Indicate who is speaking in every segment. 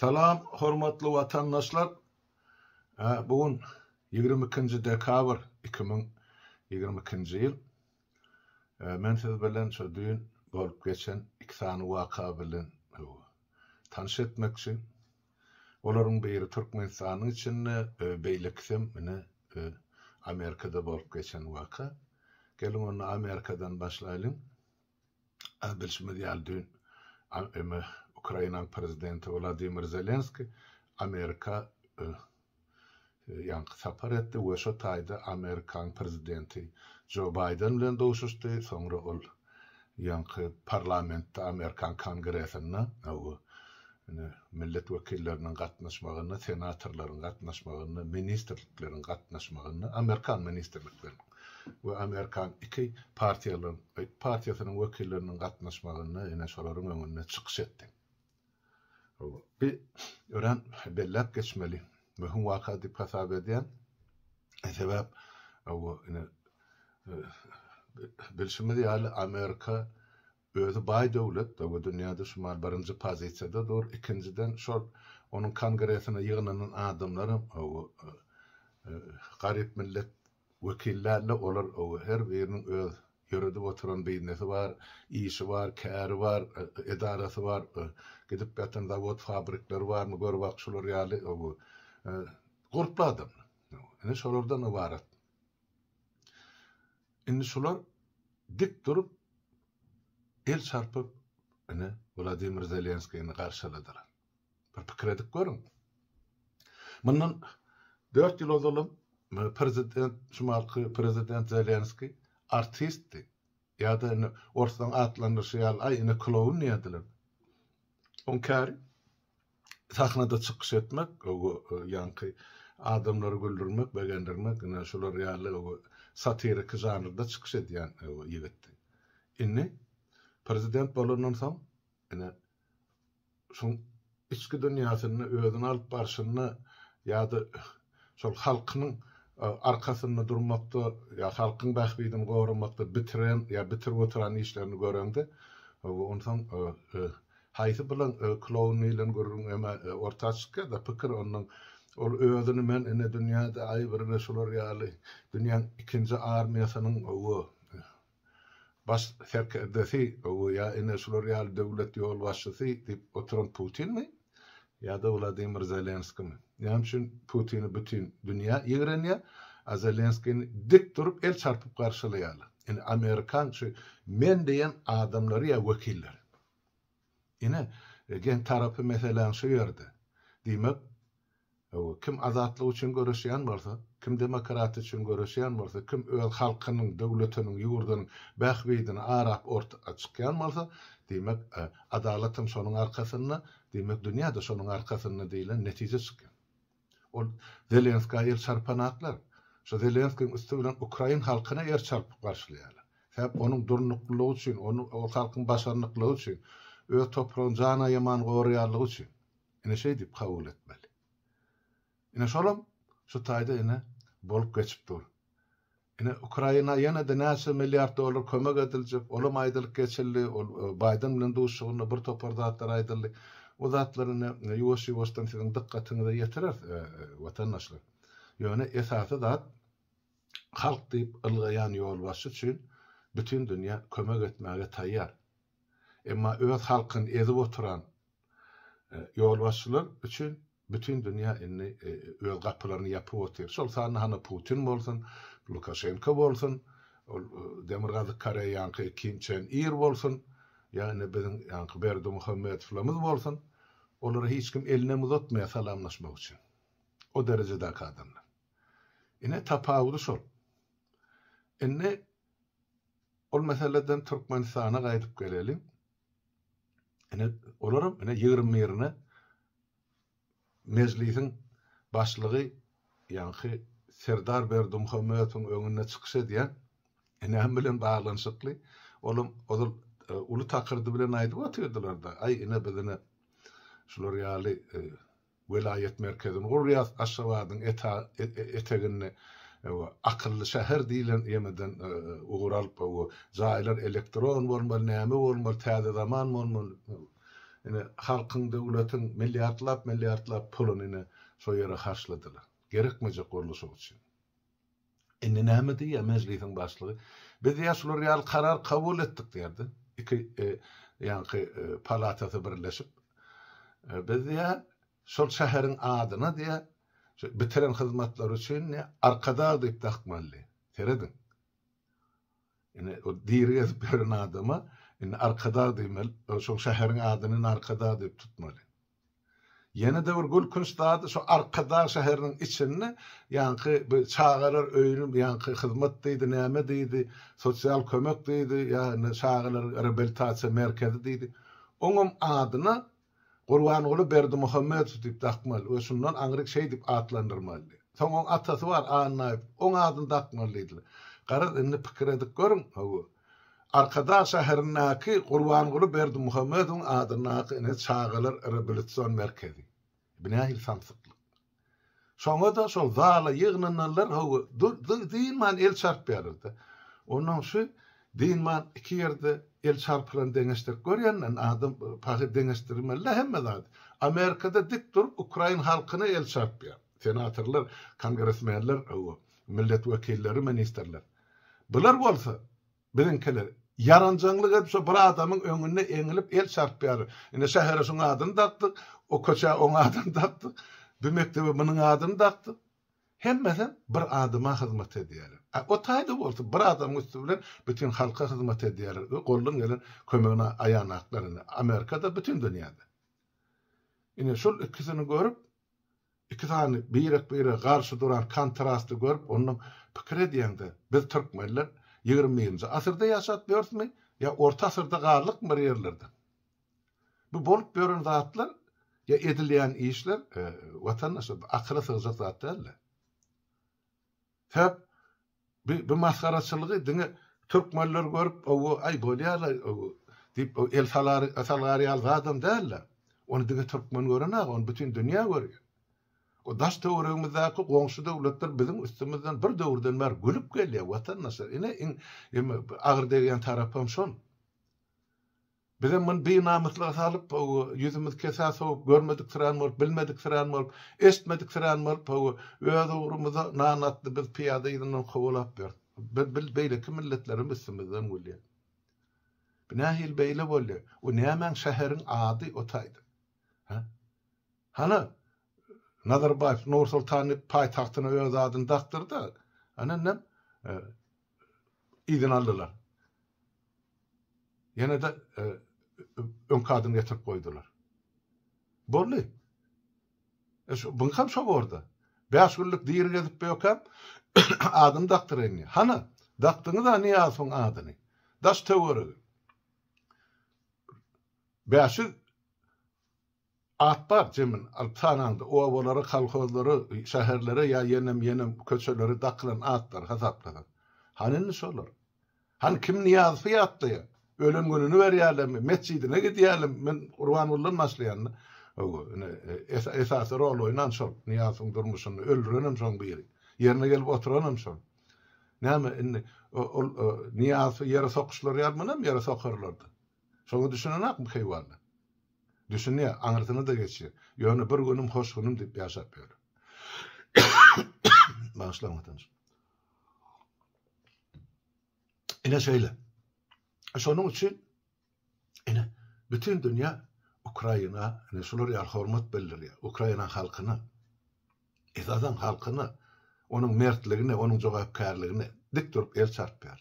Speaker 1: Salam, hormatly vatandaşlar. Bugün 22-nji dekabr 2022 yıl ýyl. Men siz bilen şu düýn bolup geçen iki sany waka bilen tanış etmek üçin olaryň biri Türkmenistanyň için e, beýleksim meni e, Amerikada bolup geçen waka. Gelin onu Amerikadan başlayalım. Bilşimiz ýaly düýn Ukrayna'nın prezidenti Vladimir Zelenski Amerika e, e yankı sapar etdi we şu taýda Amerikan prezidenti Joe Biden bilen dowşuşdy, soňra ol yankı parlamentde Amerikan kongresini awu millet vekillerinin gatnaşmagyny, senatorlaryň gatnaşmagyny, ministrlikleriň gatnaşmagyny, Amerikan ministrliklerinin we Amerikan iki partiýalaryň, partiýasynyň wekilleriniň gatnaşmagyny ene şolaryň öňüne çykyş etdi bir öğren bellak geçmeli. Ve hun vaka dip hasab ediyen e, sebep o e, yani, e, bilşimiz yani Amerika özü bay döwlet, dünyada şu şumal birinji pozisiýada dur, ikinciden şol onun kongresine ýygynan adamlary o garyp millet wekillerle olar o her biriniň öz yörede oturan beýnesi var, işi var, käri var, e, e, edarasy var, e, gidip yatan zavod fabrikleri barmy görwak şular ýaly bu gorpla adam. Ene şolardan ibarat. Indi şular dik durup el çarpıp ene Vladimir Zelenskiýini garşaladylar. Bir pikir edip görün. Mundan dört yıl ozalym prezident Şumalky prezident Zelenski artisti ya da hani ortadan atlanışı şey ya aynı klovun yadilir. Onkar sahnada çıkış etmek, o yankı adamları güldürmek, begendirmek, yani şöyle realli o satirik janrda çıkış ediyen e, o yigitti. Inni prezident bolandan sam, yani şun içki dünýäsini özüne alyp barşyny ýa-da şol halkynyň arkasında durmakta ya halkın dahbidini görmekte bitiren ya bitirip oturan işlerini görende ondan haytı bilen klowun ile görürüm ama orta çıkka da pikir onun ol öýüdini men ene dünyada aý bir resular ýaly dünýäň ikinji armiýasynyň owu baş serkerdesi owu ýa ene şular ýaly döwlet ýol başçysy dip oturan Putin mi? Ya da Владимир Zelenskiymi. ýa Yani şun Putini bütün dünya ýerenýär. ya, Zelenskiyni dik durup el çarpyp garşylaýarlar. Yani Amerikan şu men diýen adamlary ýa wekiller. Ine e, gen tarafı mesela şu ýerde. E, o kim azatlyk üçin görüşýän varsa, kim demokrat üçin görüşýän varsa, kim öz halkının, devletinin, yurdu'nun, bähbidini arap orta çykýan varsa, demek e, adaletym şonuň arkasında. Demek da şonun arkasında değil netice çıkıyor. O Zelenski'ye yer çarpan haklar. Şu Zelenski'nin üstü bilen Ukrayna halkına yer çarpıp karşılayarlar. Hep onun durunukluğu için, onun o halkın başarınıklığı için, öz toprağın cana yaman goruyarlığı için. Yine şey deyip kabul etmeli. Yine şolam, şu tayda yine bolup geçip dur. Yine Ukrayna yana da näçe milliard dollar kömek ediljek, olam aýdylyk geçildi, e, Biden bilen bir topar zatlar aýdylyk o zatlaryny e, ýuwaş ýuwaşdan siziň dikkatinizi ýetirer watandaşlar. E, e, Ýöne esasy zat halk diýip ylgaýan ýol başy bütün dünya kömek etmäge taýýar. Emma öz halkın ezip oturan ýol başçylar üçin bütün dünya inni öz gapylaryny ýapyp otyr. Şol sany hany Putin bolsun, Lukashenko bolsun, Demirgazy Karaýanky Kim Çen Ir bolsun, ýa-ni biziň ýanky Berdi Muhammed bolsun. Onları hiç kim eline uzatmaya selamlaşmak için. O derecede kadınlar. Yine tapavuru sol. Enne o meseleden Türkmenistan'a kaydıp gelelim. Yine olaram yine 20 yerine meclisin başlığı yani Serdar Berdumhamet'in önüne çıkışı diyen enem bilen bağlanışıklı. Olum, olur, e, ulu takırdı bilen aydı atıyordular da. Ay ine bedene Şloriyali e, velayet Merkezin o riyaz eta, et, e, etegini e, akıllı şehir diýilen ýemeden e, ugur alyp o zaýlar elektron bolmaly, näme bolmaly, täze zaman bolmaly. Ene halkyň, döwletiň milliardlap, milliardlap pulyny şo ýere haşladylar. Gerekmejek bolsa üçin. Indi näme diýe mezliň başlygy? Biz ýaşlar ýaly karar kabul etdik derdi. yani ýanky palatası birleşip e, biz diye şol şehrin adına diye bitiren hizmetler için ne arkada deyip takmalı. Teredin. Yani o diğeri yazıp veren adama yani arkada demel, şol şehrin adının arkada deyip tutmalı. Yeni de gül kunç dağdı şu arkada şehrin içini yankı bir çağırır öğünüm yankı hizmet deydi, neme deydi, sosyal kömek deydi, yani çağırır rehabilitasyon merkezi deydi. Onun adına Gurbanoglu Berdi Muhammed dip takmaly we şundan aňryk şey dip atlandyrmaly. Soň oň atası bar Annaýyp, oň adyny takmalydylar. karın indi pikir edip görün, hawa. Arkada şäherindäki Gurbanoglu Berdi Muhammed'in adynaky ene çağalar revolutsion merkezi. Binaýil samsyklyk. Sonra da şol zala ýygnanlar hawa din man el çarp berdi. Ondan şu din man iki yerde el çarpılan deňeşdek görýänden hani adam paşa deňeşdirmeli hemme zat. Amerikada dik durup Ukrayn halkyny el çarpýar. Senatorlar, kongresmenler, e, millet wekilleri, ministerler. Bunlar bolsa bizinkiler yarancanlyk edipse bir adamyň öňüne eňilip el çarpýar. Ine şähere şuň adyny dakdyk, o köçe oň adyny dakdyk, bu mekdebe munyň adyny dakdyk hem mesela bir adıma hizmet ediýärler. E, o taýda bolsa bir adam üstü bütün halka hizmet ediýärler. Gollun e, gelen kömegine aýan haklaryny Amerikada bütün dünyada. Ine şu ikisini görüp iki tane birek birek garşy duran kontrastı görüp onun pikir de, biz Türk türkmenler 20-nji asyrda ýaşap ýörtmi ýa orta asırda garlyk bir ýerlerde. Bu bolup bören zatlar ya edilýän işler e, vatandaşa akla sığjat zatlar. Täp bu masgaraçylygy dini türkmenler görüp o ay bolýarlar dip el salary salary alzadym derler. Onu dini türkmen görünar, onu bütün dünya görýär. O daş döwrümizdäki goňşu döwletler bizim üstümizden bir döwürden bar gülüp gelýär. Watandaşlar, ine in agyr degen tarapam şol. Bizim bunu bir Bizden beýnamyslyga salyp, ýüzümiz kesä sogup, görmedik siran bolup, bilmedik siran bolup, eşitmedik siran bolup, öz ugrumyza nanatly biz piýada ýylynyň kowulap ber. Bil beýleki milletlerimiz üstümizden bolýar. Binahil beýle bolýar. O nämen şäheriň ady otaydy. Ha? Hana Nazarbayev Nur Sultany paýtagtyny öz adyny dakdyrdy. Ana hani nem e, izin aldylar. Yana da ön kadın yatak koydular. Borlu. E, bunu kam şo gorda. Beş günlük diğer gezip beýokam, adyny dakdyryny. Hana, dakdyny da niýe soň adyny? Daş töwürügi. Beşi atbar cemin O ovaları, kalkozları, şehirleri ya yenem yenem köçeleri dakılan atlar hasaplanan. Hanin şolar. Hani kim niyazı yatlıyor? ölüm gününü ver yerlerim, mescidine git yerlerim, men Urvanullan maslayanını. E, Esası rol oynan şol, Niyasın durmuşun, öldürenim şol bir yeri. Yerine gelip oturanım şol. Näme indi Niyasy yere sokuşlar ýarmanam yere sokarlardy. Şoňa düşünenak bu heýwanlar. Düşünýär, aňyrtyny da geçýär. yani bir günüm hoş günüm diýip ýaşap ýör. Başlamadan. Ine şeýle. Şonun için yani bütün dünya Ukrayna ne şular ya hormat belirliyor. Ukrayna halkını, İzadan halkını, onun mertligini, onun cevapkarlığını dik durup el çarpıyor.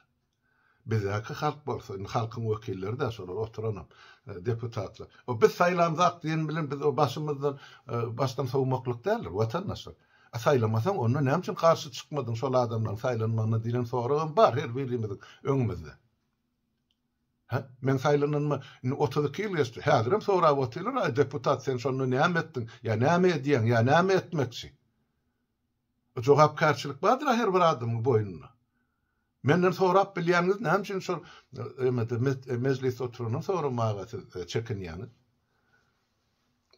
Speaker 1: Bizdäki halk bolsa, halkın wekilleri de şolar oturanam, e, deputatlar. O biz saýlamzak diýen bilen biz o başımızdan e, baştan başymyzdan derler, sowmaklyk nasıl? watandaşlar. E, Saýlamasaň onu näme üçin garşy çykmadyň şol adamlaryň saýlanmagyna diýen soragam bar her birimiziň öňümizde. Men sajlanen ma in otalyk ýyl geçdi. Häzirem sora wotyllar, deputat sen şonu näme etdin? Ya näme edýän? Ya näme etmekçi? Jogap karşılık bardyr her bir adamın boýnuna. Menden sorap bilýäniz, näme üçin şol e, e, mezlis e, oturunyň soramagy çekinýäniz?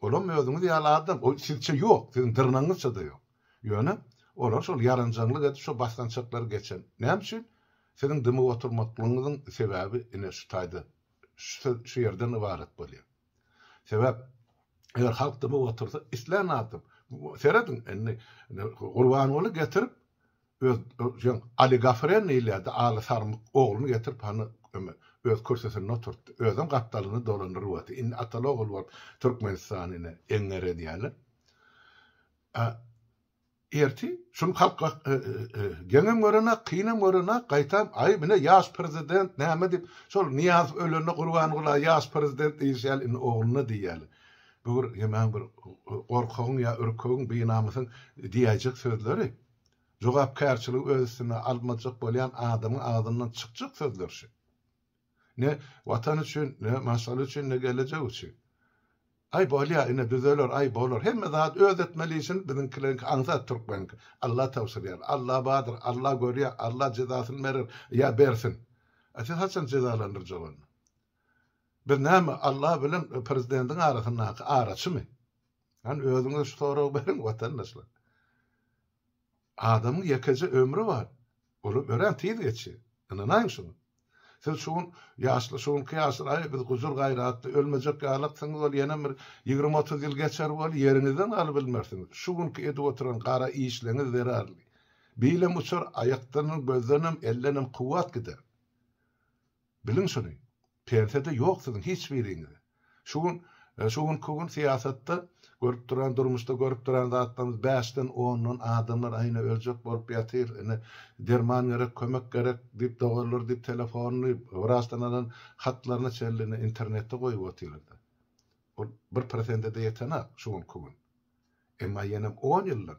Speaker 1: Olam özüňiz ýaladym. O sizçe ýok, sizin dırnaňyzça da ýok. Ýöne, olar şol ýaranjanlyk edip şol bastançyklar geçen. Näme üçin? Senin dimi oturmaklığının sebebi ine şu taydı. Şu, şu yerden ibaret bolýar. Sebep eğer halk dimi otursa islan atım. Seredin enni Qurban oğlu getirip öz jan Ali Gafren ile de Ali Sarmık oğlunu getirip hani öz körsesine oturttu. Özüm gapdalını dolanır wati. In atalog ol wart Türkmenistan'ına eňere diýerler erti şun halk e, e, e, geňem görene kynem görene gaýtam ay mine yaş prezident näme dip şol Niyaz ölüni Gurban Gula yaş prezident diýişel in ogluny diýeli. Bugur ýemäň bir gorkagyň ýa ürkegiň binamysyň diýäjek sözleri. Jogap kärçilik özüne almajak bolýan adamyň agdyndan çykjak sözler Ne vatan üçin, ne maşal üçin, ne gelejek üçin. አይቦሊያ እነ ብዘሎር አይቦሎር ሄም ዛት ኦዘት መሊሽን ብንክልን አንሳት ትርቅበንክ አላ ተውስር ያር አላ ባድር አላ ጎሪያ አላ ጀዛትን መርር ያ ቤርስን አትሳችን ጀዛላንድር ጀወን ብናም አላ ብለን ፕሬዝደንትን አረትና አረችም ያን özüňe şu soraw beriň watandaşlar. Adamyň ýekeci ömri bar. Olu ören tiýil geçi. Ynanaýyn şunu. Sen yaşlı şuun kıyasına biz guzur gayratlı ölmecek gayratlısınız ol yene bir 20-30 yıl geçer ol yerinizden alıp bilmersiniz. Şu günkü edip oturan kara işleriniz zararlı. Bilem uçar ayaklarının gözlerinin ellerinin kuvvet gider. Bilin şunu. Perdede yok sizin hiçbiriniz. Şuun şuun kugun siyasette görüp duran durmuşda görüp duran zatlarımız beşden onun adamlar aynı ölecek bolup yatır. Yani derman gerek, kömek gerek deyip dağırlar deyip telefonunu rastlanan hatlarına çelini internette koyup atıyorlar. Bir prosente de yetenek şu an kumun. Emma yenem 10 yıllar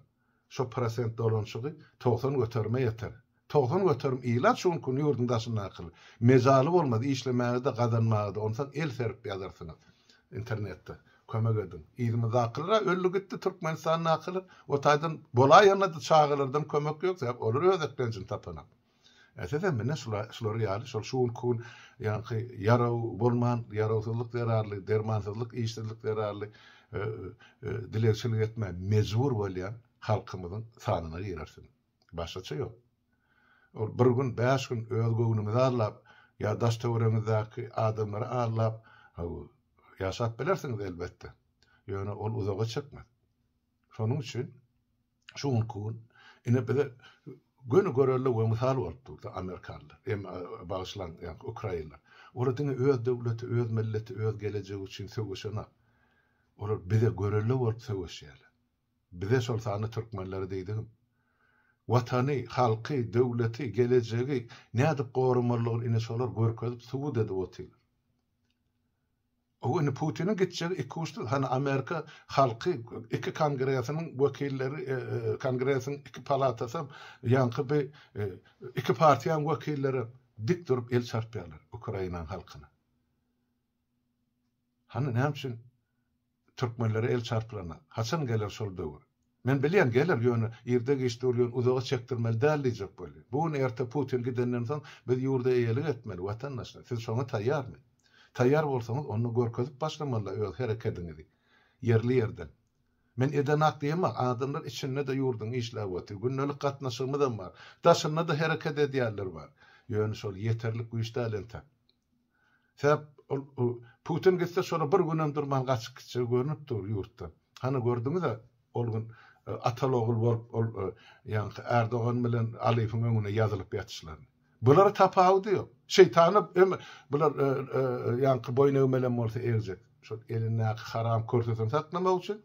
Speaker 1: şu prosent dolan şu 90 götürme yeter. 90 götürüm ilat şun kun yurdundaşın akıl. Mezalı olmadı işlemeye de kazanmağı da ondan el serip yazarsınız internette kömek edin. İzimiz akılır, öllü gitti Türkmenistan'ın akılır. O taydan bolay yanına da çağırırdım kömek yoksa hep olur ödekten için tapınak. Esesen mene şuları yali, şol şuun kun, yani yarav bolman, yaravsızlık yararlı, dermansızlık, işsizlik yararlı, e, e, dilekçilik etme, mecbur bolyan halkımızın sanına girersin. Başlaça yok. Bir gün, beş gün, öz gönümüzü arlap, ya daş tövremizdaki adamları arlap, yaşat bilersiniz elbette. Yani ol uzağa çıkma. Şonun için şu unku ine bile gönü görürlü ve misal oldu da Amerikanlı. Hem e, bağışlan yani Ukrayna. Ola dini öz devleti, öz milleti, öz geleceği için sövüşüne. Ola bize görürlü oldu sövüş yani. Bize sol sani Türkmenleri deydi. Vatani, halkı, devleti, geleceği, ne adip kovarumarlarlar, ini solar, gorkozup, suvu dedi, oti. u hani Putin'in gitjek 2-3 hani Amerika halkı iki kongresinin vekilleri e, e kongresin iki palatası yankı bir e, iki partiyan vekilleri dik durup el çarpıyorlar Ukrayna halkyna. Hani ne üçin türkmenlere el çarpylana? Haçan geler şol döwür. Men biliyorum gelir ýöne ýerde geçdi bolýan uzaga çekdirmeli däldiýjek bolýar. Bu erta Putin gidenden soň biz ýurda eýelik etmeli watandaşlar. Siz şoňa taýýarmy? Tayyar bolsaňyz onu görkezip başlamaly öz hereketiňizi yerli ýerden. Men edenak diýmek, adamlar içinde de ýurdun işläp otur. Günnelik gatnaşymy da bar. Daşynda da hereket edýärler bar. Ýöne şol yeterlik güýç talenta. Sebäp Putin gitse şola bir günem durman gaçyk gitse görünüp dur ýurtda. Hani gördüňiz de e, ol gün atalogul bolup ol ýa-ni e, Erdogan bilen Aliýewiň öňüne ýazylyp ýatışlaryny. Bunları tapağı diyor. Şeytanı bunlar e, e yankı boyun eğmelen morsa erzek. Şu eline haram körtesini saklamak için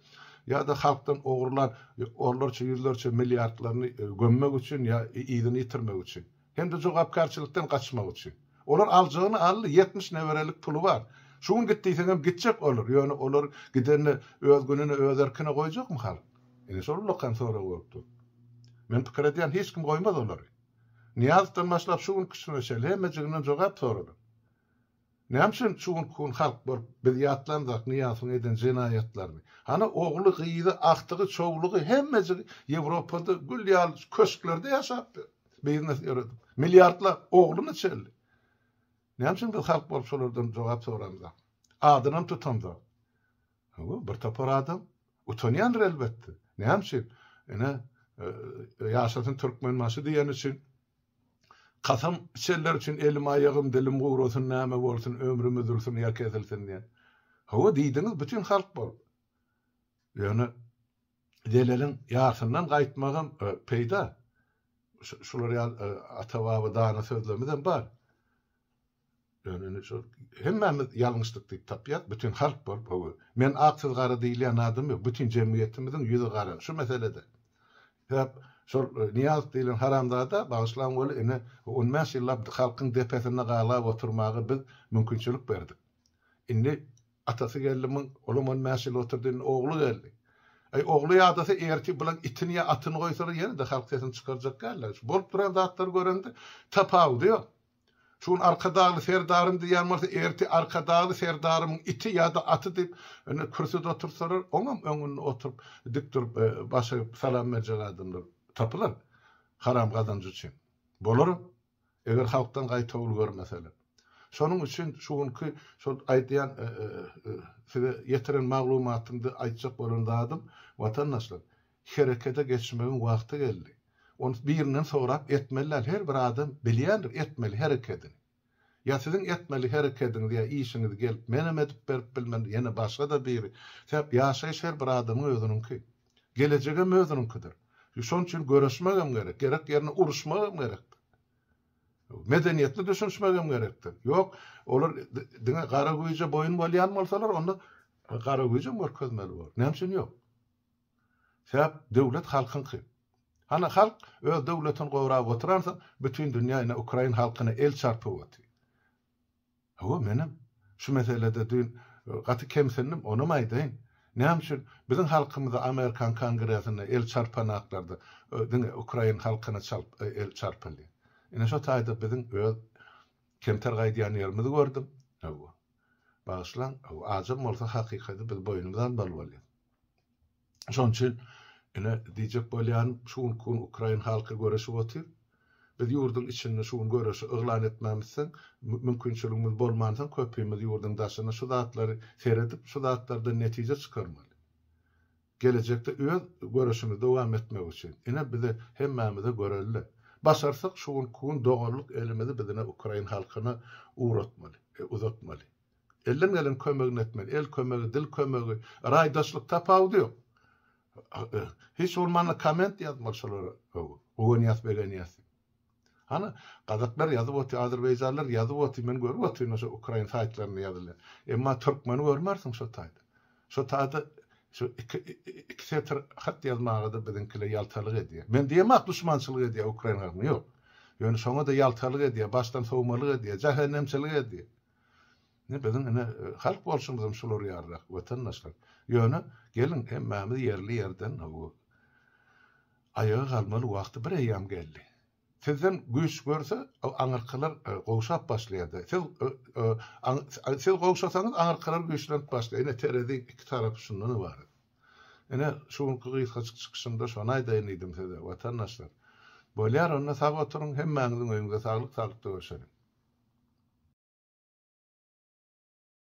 Speaker 1: ya da halktan oğurlan onlarca yüzlerce milyardlarını e, gömmek için ya iyiliğini yitirmek için. Hem de cevapkarçılıktan kaçmak için. Olar alacağını aldı 70 neverelik pulu var. Şuun gittiysen hem gidecek olur. Yani olur giderini öz gününü öz erkine koyacak mı halk? Yani soru lokan sonra koydu. Men pikir hiç kim koymaz onları. Niyazdan ניאז şuğun שון קשנו שלהם מג'גנן זוגap sorulur. Nämşin şuň kun halk bolup biz ýatlandyk niýasyň eden jenayatlaryny. Hana ogly gyýyzy, aktygy, çowlugy hemmesi Avrupa'da gül ýaly köşklerde ýaşapdy. Biznes ýöredip. Milliardlar oglyny çeldi. Nämşin biz halk bolup şolardan jogap soramyz. Adyny tutamyz. Bu bir tapar adam. Utanýandyr elbetde. Nämşin ene Türkmen türkmenmaşy diýen üçin Kasam şerler için elim ayağım dilim uğraşsın, näme bolsun, ömrüm üzülsün, ya kesilsin diye. Hawa diýdiniz bütün halk bol. Yani delelin yarısından kayıtmağım e, peyda. Şular ya e, atavabı dağına sözlemeden bar. Yani şu, hemmemiz yanlışlık deyip tabiat bütün halk bol. Bu. Men aksız garı değil ya nadım yok. Bütün cemiyetimizin yüzü gara. Şu meselede. Hep, şol e, niyaz diýilen da bagışlan bol ene unmas ýyllap halkın depesine gala oturmagy biz mümkinçilik berdik. Indi atası geldi min olum unmas ýyl oturdyn ogly geldi. Ay ogly ýadasy erti bilen itini ýa atyny goýsalar ýene de halk sesini çıkaracak geldi. Bolup duran zatlar görende tapal diýär. Şun arkadagly serdarym diýen bolsa erti arkadagly serdarymyň iti ya da atı diýip öne kürsüde otursalar, oňam öňüne oturup dik durup e, başa salam berjeladymdyr tapılar. Haram kazancı için. Bolar. Eger halktan gayta ulgör mesela. Şonun üçin şuunki şol aydıyan e, e, e size yetiren maglumatymdy aýtjak bolandadım watandaşlar. Harekete geçmegiň vakti geldi. Onu birinin sorap etmeliler. Her bir adam bilýändir etmeli hereketini. Ya sizin etmeli hereketiniz ya işiniz gelip menem edip berip bilmen yine başga da biri. Sebep yaşaýyş her bir adamyň özüninki. Geleceğe özüninkidir. Şoň üçin görüşmegem gerek. Gerek yerine uruşmagam gerek. Medeniyetli düşünüşmegem gerek. Yok, olar dine gara güýje boyun bolýan bolsalar, onda gara güýje mörkezmeli bol. Nämçin yok? Sebäp döwlet halkyňky. Hana halk öz devletin gowrak oturansa, bütün dünýäne Ukrayna halkını el çarpyp oty. Hawa menem şu meselede dün gaty e, kemsenim onu maýdaýyn. Näme üçin bizim halkymyza Amerikan Kongressine el çarpan haklardy. Diňe Ukrain halkyna çarp e, el çarpyldy. Ine şo taýda biziň öz kemter gaýdyan ýerimizi gördüm. Öw. Bagşlan, öw ajam bolsa hakykaty biz boýunumyzdan bolmaly. Şonuň üçin ine diýjek bolýan şuň kun Ukrain halkı göreşip otyr biz ýurdun içini şuň göreşi yglan etmämizsen, mümkinçiligimiz bolmandan köpüýümiz ýurdun daşyna şu zatlary seredip şu zatlarda netije çykarmaly. Gelecekde öz göreşimizi dowam etmek üçin ine bize hemmämize görelli. Başarsak şuň kuň dogarlyk elimizi bizine Ukrayn halkyna uğratmaly, e, uzatmalı. Elden elin kömegini etmeli, el kömegi, dil kömegi, raýdaşlyk tapawdy ýok. Hiç olmany komment yazmaşlar. Ogun yazmagan yazmagan Hani qazaqlar yazıp otu, Azerbaycanlar yazıp otu, men görüp otu, şu Ukrayna saytlarını yazılar. Emma Türkmeni görmersin şu taýda. Şu taýda şu iki sefer hat yazmağa da bizimkiler yaltalık ediyor. Men diyemek düşmançılık ediyor Ukrayna'nın yok. Yani şoňa da ýaltalyk edýär, başdan sowmalyk edýär, jahannemçilik edýär. Ne biziň ene halk bolşumyzam şular ýarrak, watandaşlar. Yani gelin hemmamiz yerli ýerden hawa. Ayağa galmaly wagty bir eýam geldi sizden güç görse anırkılar gowşap e, başlaýardy. Siz e, e, siz gowşasaňyz anırkılar güçlenip başlaýar. Ene terezi iki tarap şundan bar. Ene şuňky gyýyka çykşynda şonay daýan idim size watandaşlar. Bolýar onda sabah oturuň hemmäňiziň öňüňizde saglyk saglyk döweşelim.